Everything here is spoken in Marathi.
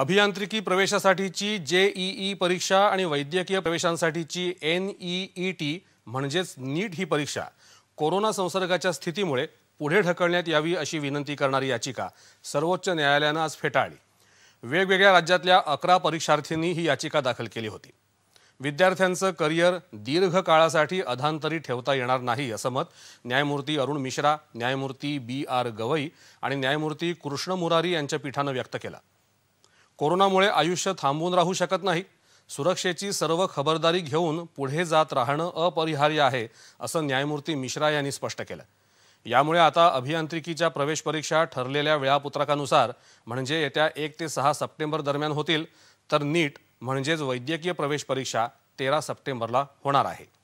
अभियांत्रिकी प्रवेशासाठीची जेईई परीक्षा आणि वैद्यकीय प्रवेशांसाठीची एन ई ई टी म्हणजेच नीट ही परीक्षा कोरोना संसर्गाच्या स्थितीमुळे पुढे ढकलण्यात यावी अशी विनंती करणारी याचिका सर्वोच्च न्यायालयानं आज फेटाळली वेगवेगळ्या राज्यातल्या अकरा परीक्षार्थींनी ही याचिका दाखल केली होती विद्यार्थ्यांचं करिअर दीर्घ काळासाठी अधांतरी ठेवता येणार नाही असं मत न्यायमूर्ती अरुण मिश्रा न्यायमूर्ती बी आर गवई आणि न्यायमूर्ती कृष्ण मुरारी यांच्या पीठानं व्यक्त केलं कोरोनामुळे आयुष्य थांबून राहू शकत नाही सुरक्षेची सर्व खबरदारी घेऊन पुढे जात राहणं अपरिहार्य आहे असं न्यायमूर्ती मिश्रा यांनी स्पष्ट केलं यामुळे आता अभियांत्रिकीच्या प्रवेश परीक्षा ठरलेल्या वेळापत्रकानुसार म्हणजे येत्या एक ते सहा सप्टेंबर दरम्यान होतील तर नीट म्हणजेच वैद्यकीय प्रवेश परीक्षा तेरा सप्टेंबरला होणार आहे